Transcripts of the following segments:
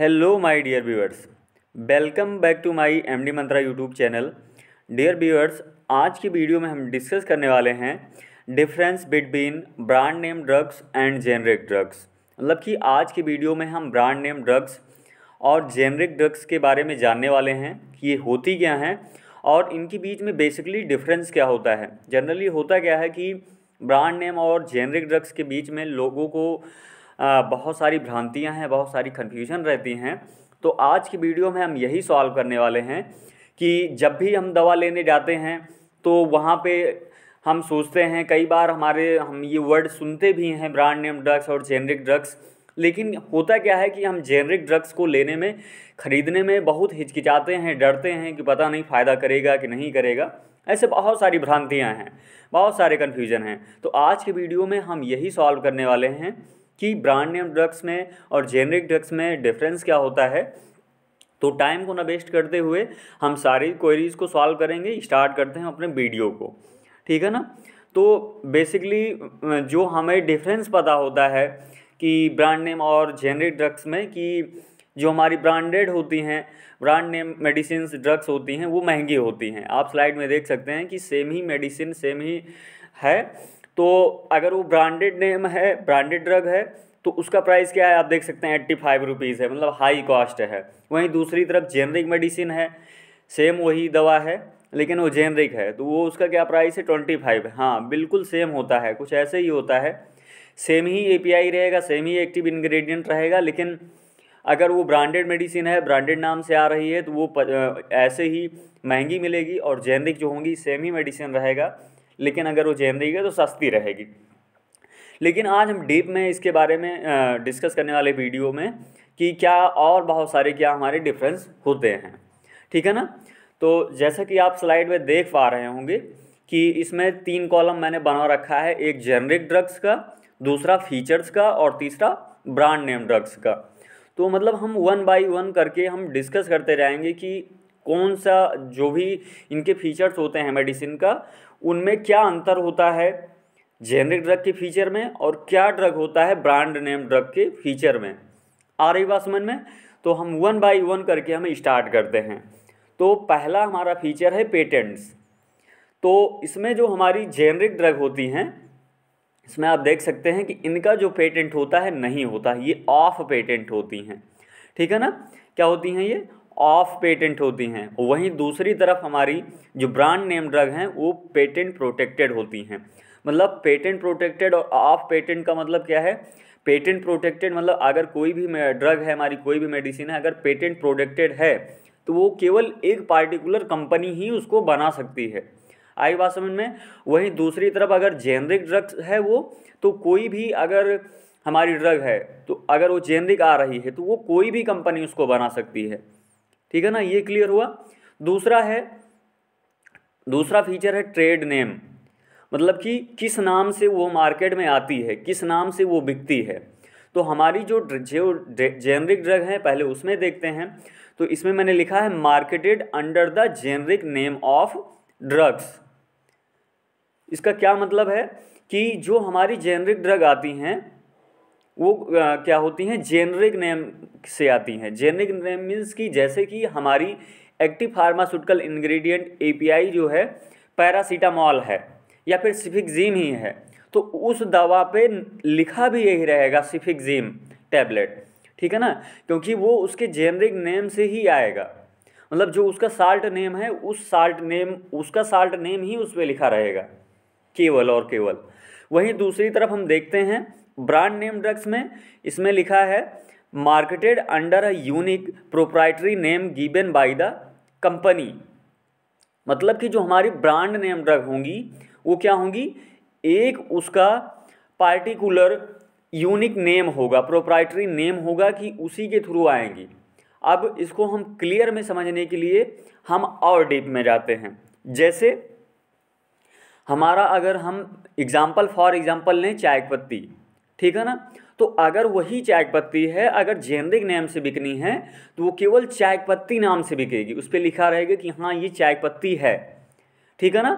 hello my dear viewers welcome back to my MD Mantra YouTube channel dear viewers आज की video में हम discuss करने वाले हैं difference between brand name drugs and generic drugs मतलब कि आज की वीडियो में हम ब्रांड नेम ड्रग्स और जेनरिक ड्रग्स के बारे में जानने वाले हैं कि ये होती क्या हैं और इनके बीच में बेसिकली डिफरेंस क्या होता है जनरली होता क्या है कि ब्रांड नेम और जेनरिक ड्रग्स के बीच में लोगों को बहुत सारी भ्रांतियाँ हैं बहुत सारी कन्फ्यूजन रहती हैं तो आज की वीडियो में हम यही सॉल्व करने वाले हैं कि जब भी हम दवा लेने जाते हैं तो वहाँ पे हम सोचते हैं कई बार हमारे हम ये वर्ड सुनते भी हैं ब्रांड नेम ड्रग्स और जेनरिक ड्रग्स लेकिन होता क्या है कि हम जेनरिक ड्रग्स को लेने में ख़रीदने में बहुत हिचकिचाते हैं डरते हैं कि पता नहीं फ़ायदा करेगा कि नहीं करेगा ऐसे बहुत सारी भ्रांतियाँ हैं बहुत सारे कन्फ्यूजन हैं तो आज के वीडियो में हम यही सॉल्व करने वाले हैं कि ब्रांड नेम ड्रग्स में और जेनरिक ड्रग्स में डिफरेंस क्या होता है तो टाइम को ना वेस्ट करते हुए हम सारी क्वेरीज़ को सॉल्व करेंगे स्टार्ट करते हैं अपने वीडियो को ठीक है ना तो बेसिकली जो हमें डिफरेंस पता होता है कि ब्रांड नेम और जेनरिक ड्रग्स में कि जो हमारी ब्रांडेड होती हैं ब्रांड नेम मेडिसिन ड्रग्स होती हैं वो महंगी होती हैं आप स्लाइड में देख सकते हैं कि सेम ही मेडिसिन सेम ही है तो अगर वो ब्रांडेड नेम है ब्रांडेड ड्रग है तो उसका प्राइस क्या है आप देख सकते हैं एट्टी फाइव रुपीज़ है मतलब हाई कॉस्ट है वहीं दूसरी तरफ जेनरिक मेडिसिन है सेम वही दवा है लेकिन वो जेनरिक है तो वो उसका क्या प्राइस है ट्वेंटी फाइव हाँ बिल्कुल सेम होता है कुछ ऐसे ही होता है सेम ही एपीआई रहेगा सेम ही एक्टिव इन्ग्रीडियंट रहेगा लेकिन अगर वो ब्रांडेड मेडिसिन है ब्रांडेड नाम से आ रही है तो वो ऐसे ही महंगी मिलेगी और जेनरिक जो होंगी सेम ही मेडिसिन रहेगा लेकिन अगर वो जैन देगी तो सस्ती रहेगी लेकिन आज हम डीप में इसके बारे में डिस्कस करने वाले वीडियो में कि क्या और बहुत सारे क्या हमारे डिफरेंस होते हैं ठीक है ना तो जैसा कि आप स्लाइड में देख पा रहे होंगे कि इसमें तीन कॉलम मैंने बना रखा है एक जेनरिक ड्रग्स का दूसरा फीचर्स का और तीसरा ब्रांड नेम ड्रग्स का तो मतलब हम वन बाय वन करके हम डिस्कस करते रहेंगे कि कौन सा जो भी इनके फीचर्स होते हैं मेडिसिन का उनमें क्या अंतर होता है जेनरिक ड्रग के फीचर में और क्या ड्रग होता है ब्रांड नेम ड्रग के फीचर में आ रही बात समझ में तो हम वन बाय वन करके हम स्टार्ट करते हैं तो पहला हमारा फीचर है पेटेंट्स तो इसमें जो हमारी जेनरिक ड्रग होती हैं इसमें आप देख सकते हैं कि इनका जो पेटेंट होता है नहीं होता है ये ऑफ पेटेंट होती हैं ठीक है ना क्या होती हैं ये ऑफ पेटेंट होती हैं वहीं दूसरी तरफ हमारी जो ब्रांड नेम ड्रग हैं वो पेटेंट प्रोटेक्टेड होती हैं मतलब पेटेंट प्रोटेक्टेड और ऑफ पेटेंट का मतलब क्या है पेटेंट प्रोटेक्टेड मतलब अगर कोई भी ड्रग है हमारी कोई भी मेडिसिन है अगर पेटेंट प्रोटेक्टेड है तो वो केवल एक पार्टिकुलर कंपनी ही उसको बना सकती है आई बात समझ में वहीं दूसरी तरफ अगर जेनरिक ड्रग्स है वो तो कोई भी अगर हमारी ड्रग है तो अगर वो जेनरिक आ रही है तो वो कोई भी कंपनी उसको बना सकती है ठीक है ना ये क्लियर हुआ दूसरा है दूसरा फीचर है ट्रेड नेम मतलब कि किस नाम से वो मार्केट में आती है किस नाम से वो बिकती है तो हमारी जो जो जेनरिक ड्रग है पहले उसमें देखते हैं तो इसमें मैंने लिखा है marketed under the generic name of drugs इसका क्या मतलब है कि जो हमारी जेनरिक ड्रग आती हैं वो क्या होती हैं जेनरिक नेम से आती हैं जेनरिक नेम मीन्स कि जैसे कि हमारी एक्टिव फार्मास्यूटिकल इंग्रेडिएंट एपीआई जो है पैरासीटामॉल है या फिर सिफिक्जीम ही है तो उस दवा पे लिखा भी यही रहेगा सिफिक्जीम टैबलेट ठीक है ना क्योंकि वो उसके जेनरिक नेम से ही आएगा मतलब जो उसका साल्ट नेम है उस साल्ट नेम उसका साल्ट नेम ही उस पर लिखा रहेगा केवल और केवल वहीं दूसरी तरफ हम देखते हैं ब्रांड नेम ड्रग्स में इसमें लिखा है marketed under a unique proprietary name given by the company मतलब कि जो हमारी ब्रांड नेम ड्रग होंगी वो क्या होंगी एक उसका पार्टिकुलर यूनिक नेम होगा प्रोप्राइटरी नेम होगा कि उसी के थ्रू आएंगी अब इसको हम क्लियर में समझने के लिए हम और डीप में जाते हैं जैसे हमारा अगर हम एग्ज़ाम्पल फॉर एग्ज़ाम्पल लें चाय पत्ती ठीक है ना तो अगर वही चाय पत्ती है अगर जेनरिक नेम से बिकनी है तो वो केवल चाय पत्ती नाम से बिकेगी उस पर लिखा रहेगा कि हाँ ये चाय पत्ती है ठीक है ना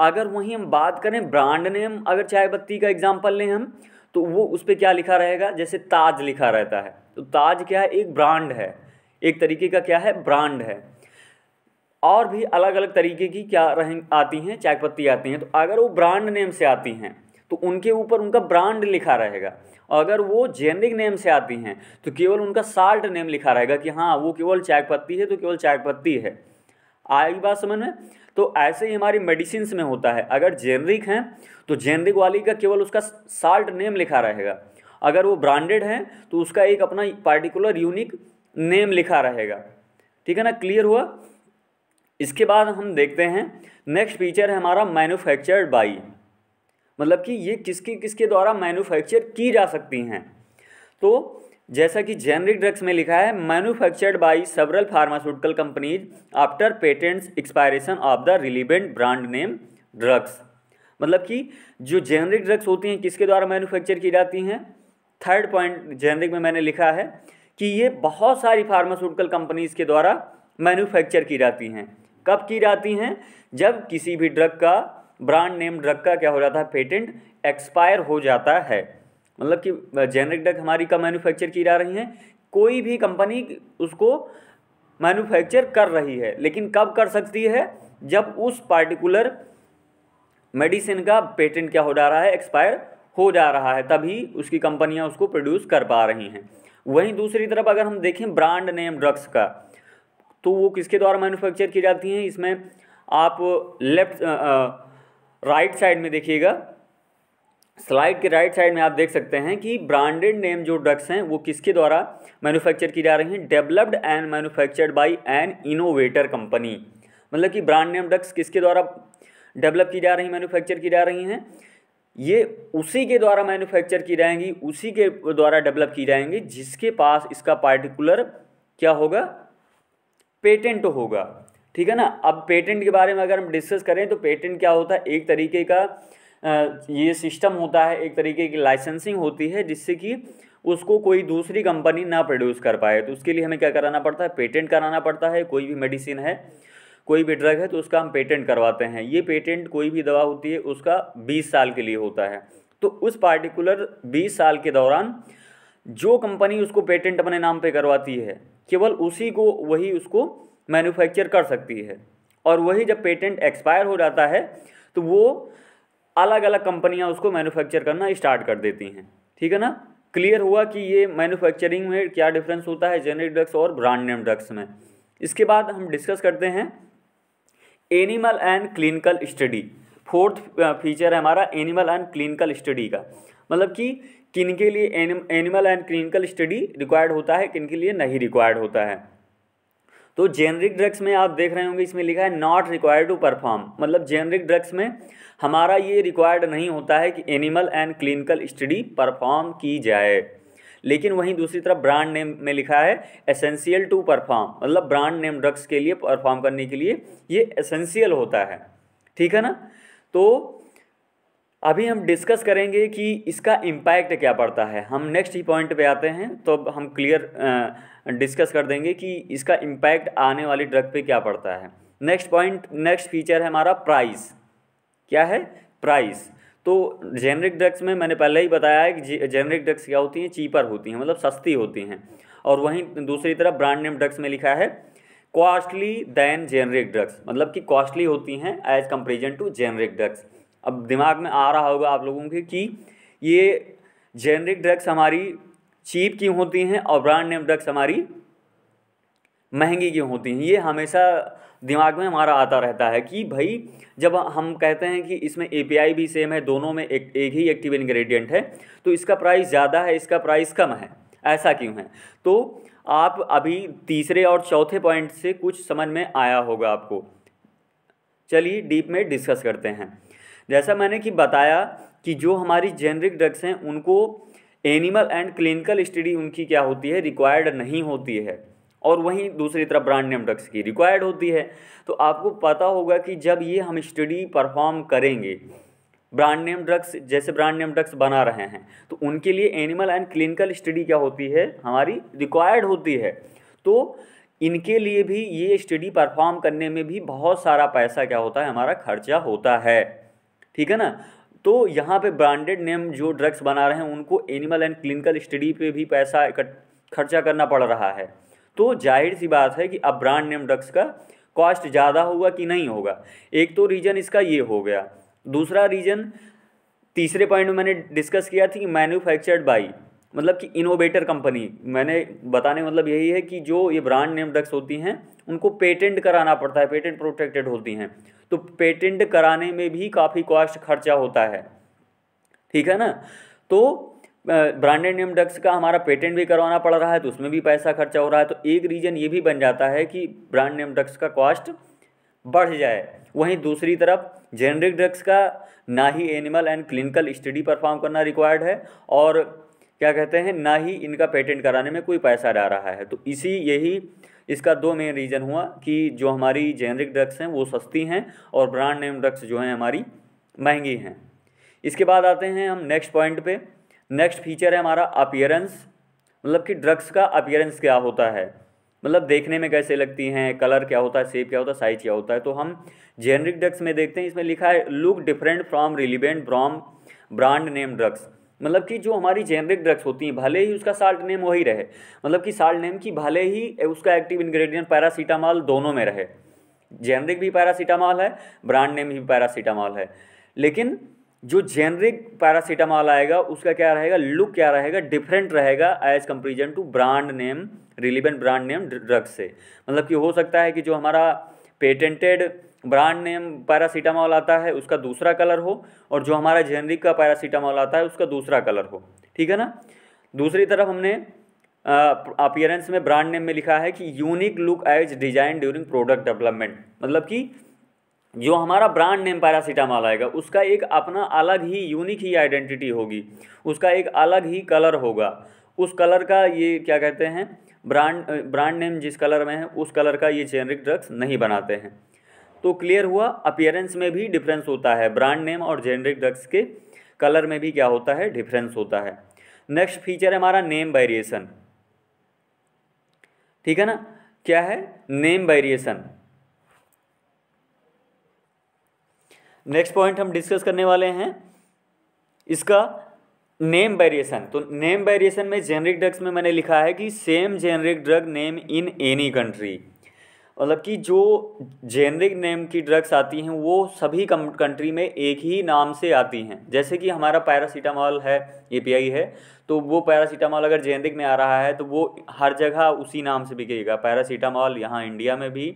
अगर वहीं हम बात करें ब्रांड नेम अगर चाय पत्ती का एग्जाम्पल लें हम तो वो उस पर क्या लिखा रहेगा जैसे ताज लिखा रहता है तो ताज क्या है एक ब्रांड है एक तरीके का क्या है ब्रांड है और भी अलग अलग तरीके की क्या रहें आती हैं चाय पत्ती आती हैं तो अगर वो ब्रांड नेम से आती हैं तो उनके ऊपर उनका ब्रांड लिखा रहेगा अगर वो जेनरिक नेम से आती हैं तो केवल उनका साल्ट नेम लिखा रहेगा कि हाँ वो केवल चाय पत्ती है तो केवल चाय पत्ती है आई बात समझ में तो ऐसे ही हमारी मेडिसिन में होता है अगर जेनरिक हैं तो जेनरिक वाली का केवल उसका साल्ट नेम लिखा रहेगा अगर वो ब्रांडेड हैं तो उसका एक अपना पार्टिकुलर यूनिक नेम लिखा रहेगा ठीक है ना क्लियर हुआ इसके बाद हम देखते हैं नेक्स्ट फीचर है हमारा मैन्युफैक्चर्ड बाई मतलब कि ये किसकी किसके द्वारा मैन्युफैक्चर की जा सकती हैं तो जैसा कि जेनरिक ड्रग्स में लिखा है manufactured by several pharmaceutical companies after patents expiration of the relevant brand name drugs मतलब कि जो जेनरिक ड्रग्स होती हैं किसके द्वारा मैन्युफैक्चर की जाती हैं थर्ड पॉइंट जेनरिक में मैंने लिखा है कि ये बहुत सारी फार्मास्यूटिकल कंपनीज़ के द्वारा मैन्युफैक्चर की जाती हैं कब की जाती हैं जब किसी भी ड्रग का ब्रांड नेम ड्रग का क्या हो जाता है पेटेंट एक्सपायर हो जाता है मतलब कि जेनरिक ड्रग हमारी कब मैन्युफैक्चर की जा रही है कोई भी कंपनी उसको मैन्युफैक्चर कर रही है लेकिन कब कर सकती है जब उस पार्टिकुलर मेडिसिन का पेटेंट क्या हो जा रहा है एक्सपायर हो जा रहा है तभी उसकी कंपनियां उसको प्रोड्यूस कर पा रही हैं वहीं दूसरी तरफ अगर हम देखें ब्रांड नेम ड्रग्स का तो वो किसके द्वारा मैन्युफैक्चर की जाती हैं इसमें आप लेफ्ट राइट साइड में देखिएगा स्लाइड के राइट साइड में आप देख सकते हैं कि ब्रांडेड नेम जो ड्रग्स हैं वो किसके द्वारा मैन्युफैक्चर की जा रही हैं developed and manufactured by an innovator company मतलब कि ब्रांड नेम ड्रग्स किसके द्वारा डेवलप की जा रही मैन्युफैक्चर की जा रही हैं ये उसी के द्वारा मैन्युफैक्चर की जाएंगी उसी के द्वारा डेवलप की जाएंगी जिसके पास इसका पार्टिकुलर क्या होगा पेटेंट होगा ठीक है ना अब पेटेंट के बारे में अगर हम डिस्कस करें तो पेटेंट क्या होता है एक तरीके का ये सिस्टम होता है एक तरीके की लाइसेंसिंग होती है जिससे कि उसको कोई दूसरी कंपनी ना प्रोड्यूस कर पाए तो उसके लिए हमें क्या कराना पड़ता है पेटेंट कराना पड़ता है कोई भी मेडिसिन है कोई भी ड्रग है तो उसका हम पेटेंट करवाते हैं ये पेटेंट कोई भी दवा होती है उसका बीस साल के लिए होता है तो उस पार्टिकुलर बीस साल के दौरान जो कंपनी उसको पेटेंट अपने नाम पे करवाती है केवल उसी को वही उसको मैन्युफैक्चर कर सकती है और वही जब पेटेंट एक्सपायर हो जाता है तो वो अलग अलग कंपनियां उसको मैन्युफैक्चर करना स्टार्ट कर देती हैं ठीक है ना क्लियर हुआ कि ये मैन्युफैक्चरिंग में क्या डिफरेंस होता है जेनरिक ड्रग्स और ब्रांड नेम ड्रग्स में इसके बाद हम डिस्कस करते हैं animal and clinical study fourth feature है हमारा एनिमल एंड क्लिनिकल स्टडी का मतलब कि किन के लिए animal and clinical study required होता है किन के लिए नहीं रिक्वायर्ड होता है तो जेनरिक ड्रग्स में आप देख रहे होंगे इसमें लिखा है नॉट रिक्वायर्ड टू परफॉर्म मतलब जेनरिक ड्रग्स में हमारा ये रिक्वायर्ड नहीं होता है कि animal and clinical study perform की जाए लेकिन वहीं दूसरी तरफ ब्रांड नेम में लिखा है एसेंशियल टू परफॉर्म मतलब ब्रांड नेम ड्रग्स के लिए परफॉर्म करने के लिए ये एसेंशियल होता है ठीक है ना तो अभी हम डिस्कस करेंगे कि इसका इम्पैक्ट क्या पड़ता है हम नेक्स्ट ही पॉइंट पे आते हैं तो अब हम क्लियर डिस्कस कर देंगे कि इसका इम्पैक्ट आने वाली ड्रग पे क्या पड़ता है नेक्स्ट पॉइंट नेक्स्ट फीचर है हमारा प्राइस क्या है प्राइस तो जेनरिक ड्रग्स में मैंने पहले ही बताया है कि जेनरिक ड्रग्स क्या होती हैं चीपर होती हैं मतलब सस्ती होती हैं और वहीं दूसरी तरफ ब्रांड नेम ड्रग्स में लिखा है कॉस्टली दैन जेनरिक ड्रग्स मतलब कि कॉस्टली होती हैं as comparison to generic drugs अब दिमाग में आ रहा होगा आप लोगों के कि ये जेनरिक ड्रग्स हमारी चीप क्यों होती हैं और ब्रांड नेम ड्रग्स हमारी महंगी क्यों होती हैं ये हमेशा दिमाग में हमारा आता रहता है कि भाई जब हम कहते हैं कि इसमें ए भी सेम है दोनों में एक एक ही एक्टिव इन्ग्रेडियंट है तो इसका प्राइस ज़्यादा है इसका प्राइस कम है ऐसा क्यों है तो आप अभी तीसरे और चौथे पॉइंट से कुछ समझ में आया होगा आपको चलिए डीप में डिस्कस करते हैं जैसा मैंने कि बताया कि जो हमारी जेनरिक ड्रग्स हैं उनको एनिमल एंड क्लिनिकल स्टडी उनकी क्या होती है रिक्वायर्ड नहीं होती है और वहीं दूसरी तरफ ब्रांड नेम ड्रग्स की रिक्वायर्ड होती है तो आपको पता होगा कि जब ये हम स्टडी परफॉर्म करेंगे ब्रांड नेम ड्रग्स जैसे ब्रांड नेम ड्रग्स बना रहे हैं तो उनके लिए एनिमल एंड क्लिनिकल स्टडी क्या होती है हमारी रिक्वायर्ड होती है तो इनके लिए भी ये स्टडी परफॉर्म करने में भी बहुत सारा पैसा क्या होता है हमारा खर्चा होता है ठीक है ना तो यहाँ पे ब्रांडेड नेम जो ड्रग्स बना रहे हैं उनको एनिमल एंड क्लिनिकल स्टडी पे भी पैसा खर्चा करना पड़ रहा है तो जाहिर सी बात है कि अब ब्रांड नेम ड्रग्स का कॉस्ट ज़्यादा होगा कि नहीं होगा एक तो रीज़न इसका ये हो गया दूसरा रीज़न तीसरे पॉइंट में मैंने डिस्कस किया था कि मैन्युफैक्चर्ड बाई मतलब कि इनोवेटर कंपनी मैंने बताने मतलब यही है कि जो ये ब्रांड नेम ड्रग्स होती हैं उनको पेटेंट कराना पड़ता है पेटेंट प्रोटेक्टेड होती हैं तो पेटेंट कराने में भी काफ़ी कॉस्ट खर्चा होता है ठीक है ना तो ब्रांडेड नेम ड्रग्स का हमारा पेटेंट भी करवाना पड़ रहा है तो उसमें भी पैसा खर्चा हो रहा है तो एक रीज़न ये भी बन जाता है कि ब्रांड नेम ड्रग्स का कॉस्ट बढ़ जाए वहीं दूसरी तरफ जेनरिक ड्रग्स का ना ही animal and clinical study perform करना रिक्वायर्ड है और क्या कहते हैं ना ही इनका पेटेंट कराने में कोई पैसा जा रहा है तो इसी यही इसका दो मेन रीज़न हुआ कि जो हमारी जेनरिक ड्रग्स हैं वो सस्ती हैं और ब्रांड नेम ड्रग्स जो हैं हमारी महंगी हैं इसके बाद आते हैं हम नेक्स्ट पॉइंट पे नेक्स्ट फीचर है हमारा अपियरेंस मतलब कि ड्रग्स का अपियरेंस क्या होता है मतलब देखने में कैसे लगती हैं कलर क्या होता है सेप क्या होता है साइज क्या होता है तो हम जेनरिक ड्रग्स में देखते हैं इसमें लिखा है look different from relevant brand brand name drugs मतलब कि जो हमारी जेनरिक ड्रग्स होती हैं भले ही उसका साल्ट नेम वही रहे मतलब कि साल्ट नेम की भले ही उसका एक्टिव इंग्रेडिएंट पैरासीटामॉल दोनों में रहे जेनरिक भी पैरासीटामॉल है ब्रांड नेम भी पैरासीटामॉल है लेकिन जो जेनरिक पैरासीटामॉल आएगा उसका क्या रहेगा लुक क्या रहेगा डिफरेंट रहेगा as comparison to brand name relevant brand name drugs से मतलब कि हो सकता है कि जो हमारा पेटेंटेड ब्रांड नेम पैरासीटामॉल आता है उसका दूसरा कलर हो और जो हमारा जेनरिक का पैरासीटामॉल आता है उसका दूसरा कलर हो ठीक है ना दूसरी तरफ हमने अपियरेंस में ब्रांड नेम में लिखा है कि unique look as design during product development मतलब कि जो हमारा ब्रांड नेम पैरासीटामॉल आएगा उसका एक अपना अलग ही यूनिक ही आइडेंटिटी होगी उसका एक अलग ही कलर होगा उस कलर का ये क्या कहते हैं ब्रांड ब्रांड नेम जिस कलर में है उस कलर का ये जेनरिक ड्रग्स नहीं बनाते हैं तो क्लियर हुआ अपियरेंस में भी डिफरेंस होता है ब्रांड नेम और जेनरिक ड्रग्स के कलर में भी क्या होता है डिफरेंस होता है नेक्स्ट फीचर है हमारा नेम वेरिएशन ठीक है ना क्या है नेम वेरिएशन नेक्स्ट पॉइंट हम डिस्कस करने वाले हैं इसका नेम वेरिएशन तो नेम वेरिएशन में जेनरिक ड्रग्स में मैंने लिखा है कि same generic drug name in any country मतलब कि जो जेनरिक नेम की ड्रग्स आती हैं वो सभी कंट्री में एक ही नाम से आती हैं जैसे कि हमारा पैरासीटामॉल है ए है तो वो पैरासीटामॉल अगर जेनरिक में आ रहा है तो वो हर जगह उसी नाम से बिकेगा पैरासीटामॉल यहाँ इंडिया में भी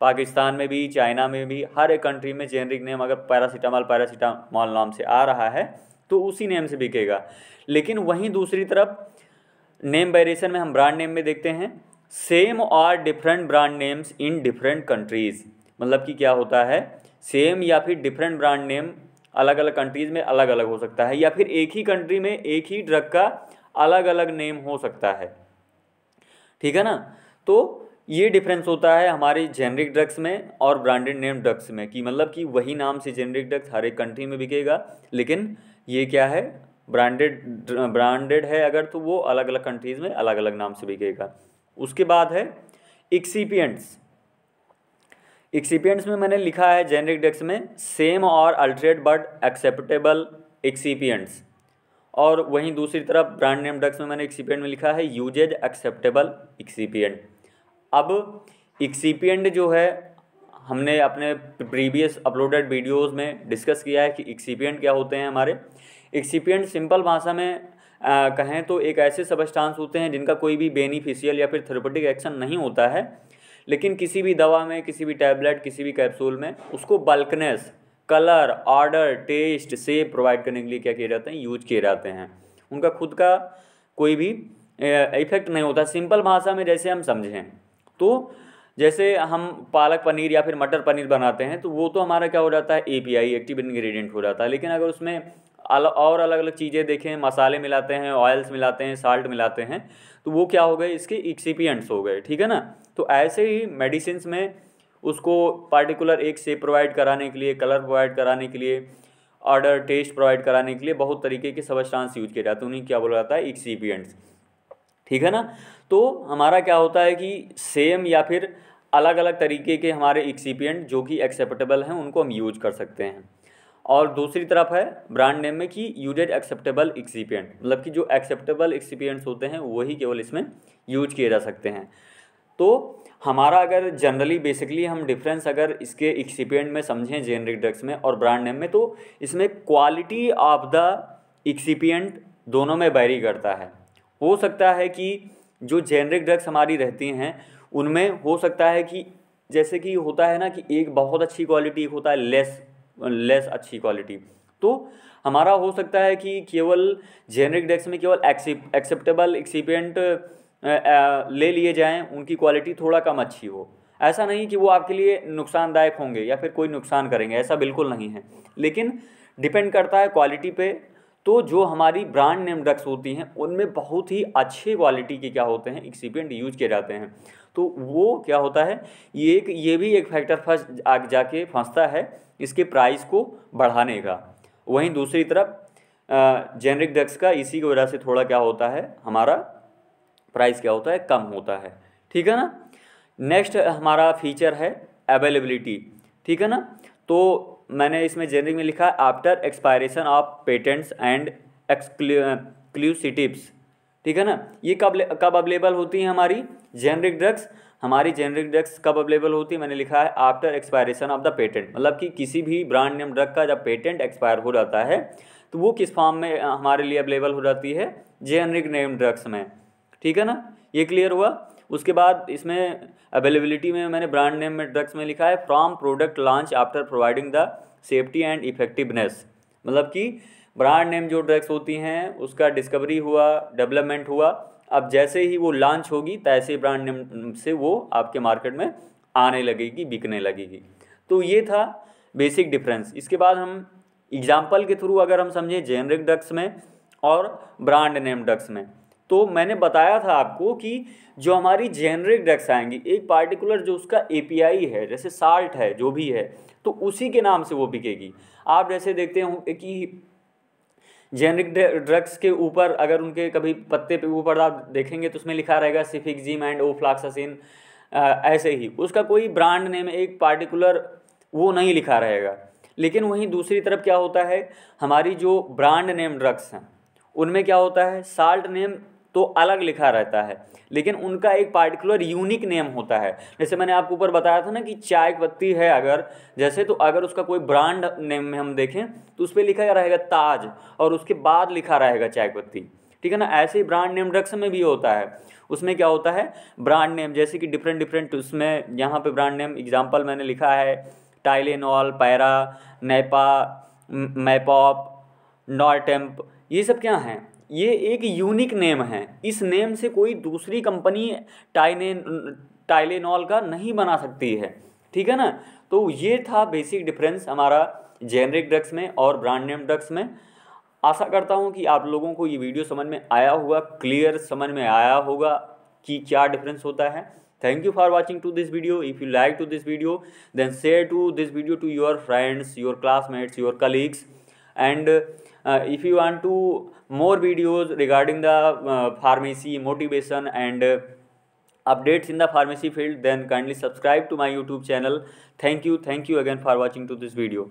पाकिस्तान में भी चाइना में भी हर एक कंट्री में जेनरिक नेम अगर पैरासीटामॉल पैरासीटामॉल नाम से आ रहा है तो उसी नेम से बिकेगा लेकिन वहीं दूसरी तरफ नेम वेरिएशन में हम ब्रांड नेम में देखते हैं सेम और different brand names in different countries मतलब कि क्या होता है सेम या फिर डिफरेंट ब्रांड नेम अलग अलग कंट्रीज़ में अलग अलग हो सकता है या फिर एक ही कंट्री में एक ही ड्रग का अलग अलग नेम हो सकता है ठीक है ना तो ये डिफरेंस होता है हमारे जेनरिक ड्रग्स में और ब्रांडेड नेम ड्रग्स में कि मतलब कि वही नाम से जेनरिक ड्रग्स हर एक कंट्री में बिकेगा लेकिन ये क्या है ब्रांडेड ब्रांडेड है अगर तो वो अलग अलग कंट्रीज़ में अलग अलग नाम से बिकेगा उसके बाद है एक्सीपियंट्स एक्सीपियंट्स में मैंने लिखा है जेनरिक डेक्स में सेम और अल्ट्रेट बट एक्सेप्टेबल एक्सीपियंट्स और वहीं दूसरी तरफ ब्रांड नेम डेक्स में मैंने एक्सीपियंट में लिखा है यूजेज एक्सेप्टेबल एक्सीपियंट अब एक्सीपियंट जो है हमने अपने प्रीवियस अपलोडेड वीडियोस में डिस्कस किया है कि एक्सीपियंट क्या होते हैं हमारे एक्सीपियंट सिंपल भाषा में आ, कहें तो एक ऐसे सबस्टांस होते हैं जिनका कोई भी बेनिफिशियल या फिर थेरोपेटिक एक्शन नहीं होता है लेकिन किसी भी दवा में किसी भी टैबलेट किसी भी कैप्सूल में उसको bulkness colour odour taste shape provide करने के लिए क्या किए जाते हैं यूज किए जाते हैं उनका खुद का कोई भी इफेक्ट नहीं होता सिंपल भाषा में जैसे हम समझें तो जैसे हम पालक पनीर या फिर मटर पनीर बनाते हैं तो वो तो हमारा क्या हो जाता है A P I active ingredient हो जाता है लेकिन अगर उसमें अलग और अलग अलग चीज़ें देखें मसाले मिलाते हैं ऑयल्स मिलाते हैं साल्ट मिलाते हैं तो वो क्या हो गए इसके एक्सीपियंट्स हो गए ठीक है ना तो ऐसे ही मेडिसिन में उसको पार्टिकुलर एक से प्रोवाइड कराने के लिए कलर प्रोवाइड कराने के लिए ऑर्डर टेस्ट प्रोवाइड कराने के लिए बहुत तरीके के सबस्टांस यूज किए जाते हैं उन्हें क्या बोला जाता है एक्सीपियंट्स ठीक है ना तो हमारा क्या होता है कि सेम या फिर अलग अलग तरीके के हमारे एक्सीपियंट जो कि एक्सेप्टेबल हैं उनको हम यूज कर सकते हैं और दूसरी तरफ है ब्रांड नेम में कि यूजेड एक्सेप्टेबल एक्सीपियंट मतलब कि जो एक्सेप्टेबल एक्सीपियंट्स होते हैं वही केवल इसमें यूज किए जा सकते हैं तो हमारा अगर जनरली बेसिकली हम डिफरेंस अगर इसके एक्सीपियंट में समझें जेनरिक ड्रग्स में और ब्रांड नेम में तो इसमें क्वालिटी ऑफ द एक्सीपियंट दोनों में बैरी करता है हो सकता है कि जो जेनरिक ड्रग्स हमारी रहती हैं उनमें हो सकता है कि जैसे कि होता है ना कि एक बहुत अच्छी क्वालिटी होता है लेस लेस अच्छी क्वालिटी तो हमारा हो सकता है कि केवल जेनरिक डेक्स में केवल एक्सेप्टेबल एक्सीपेंट ले लिए जाएं उनकी क्वालिटी थोड़ा कम अच्छी हो ऐसा नहीं कि वो आपके लिए नुकसानदायक होंगे या फिर कोई नुकसान करेंगे ऐसा बिल्कुल नहीं है लेकिन डिपेंड करता है क्वालिटी पे तो जो हमारी ब्रांड नेम ड्रग्स होती हैं उनमें बहुत ही अच्छे क्वालिटी के क्या होते हैं एक्सीपियंट यूज किए जाते हैं तो वो क्या होता है ये एक ये भी एक फैक्टर फंस आग जाके फंसता है इसके प्राइस को बढ़ाने का वहीं दूसरी तरफ जेनरिक ड्रग्स का इसी की वजह से थोड़ा क्या होता है हमारा प्राइस क्या होता है कम होता है ठीक है ना नेक्स्ट हमारा फीचर है अवेलेबिलिटी ठीक है ना तो मैंने इसमें जेनरिक में लिखा after expiration of patents and exclusivities ठीक है ना ये कब कब अवेलेबल होती हैं हमारी जेनरिक ड्रग्स हमारी जेनरिक ड्रग्स कब अवेलेबल होती है मैंने लिखा है after expiration of the patent मतलब कि किसी भी ब्रांड नेम ड्रग का जब पेटेंट एक्सपायर हो जाता है तो वो किस फॉर्म में हमारे लिए अवेलेबल हो जाती है जेनरिक नेम ड्रग्स में ठीक है ना ये क्लियर हुआ उसके बाद इसमें अवेलेबिलिटी में मैंने ब्रांड नेम में ड्रग्स में लिखा है from product launch after providing the safety and effectiveness मतलब कि ब्रांड नेम जो ड्रग्स होती हैं उसका डिस्कवरी हुआ डेवलपमेंट हुआ अब जैसे ही वो लॉन्च होगी तैसे ब्रांड नेम से वो आपके मार्केट में आने लगेगी बिकने लगेगी तो ये था बेसिक डिफरेंस इसके बाद हम एग्जाम्पल के थ्रू अगर हम समझें जेनरिक डक्स में और ब्रांड नेम डक्स में तो मैंने बताया था आपको कि जो हमारी जेनरिक ड्रग्स आएंगी एक पार्टिकुलर जो उसका ए है जैसे साल्ट है जो भी है तो उसी के नाम से वो बिकेगी आप जैसे देखते हो कि जेनरिक ड्रग्स के ऊपर अगर उनके कभी पत्ते पे ऊपर आप देखेंगे तो उसमें लिखा रहेगा जीम एंड ओफ्लाक्सासिन ऐसे ही उसका कोई ब्रांड नेम एक पार्टिकुलर वो नहीं लिखा रहेगा लेकिन वहीं दूसरी तरफ क्या होता है हमारी जो ब्रांड नेम ड्रग्स हैं उनमें क्या होता है साल्ट नेम तो अलग लिखा रहता है लेकिन उनका एक पार्टिकुलर यूनिक नेम होता है जैसे मैंने आपको ऊपर बताया था ना कि चाय पत्ती है अगर जैसे तो अगर उसका कोई ब्रांड नेम में हम देखें तो उस पर लिखा रहेगा ताज और उसके बाद लिखा रहेगा चाय पत्ती ठीक है ना ऐसे ही ब्रांड नेम ड्रग्स में भी होता है उसमें क्या होता है ब्रांड नेम जैसे कि डिफरेंट डिफरेंट उसमें यहाँ पर ब्रांड नेम एग्ज़ाम्पल मैंने लिखा है Tylenol para Napa Mapap Nortemp ये सब क्या हैं ये एक यूनिक नेम है इस नेम से कोई दूसरी कंपनी टाइने टाइलेनॉल का नहीं बना सकती है ठीक है ना तो ये था बेसिक डिफरेंस हमारा जेनरिक ड्रग्स में और ब्रांड नेम ड्रग्स में आशा करता हूँ कि आप लोगों को ये वीडियो समझ में आया होगा क्लियर समझ में आया होगा कि क्या डिफरेंस होता है thank you for watching to this video if you like to this video then share to this video to your friends your classmates your colleagues and if you want to more videos regarding the uh, pharmacy motivation and uh, updates in the pharmacy field then kindly subscribe to my youtube channel thank you thank you again for watching to this video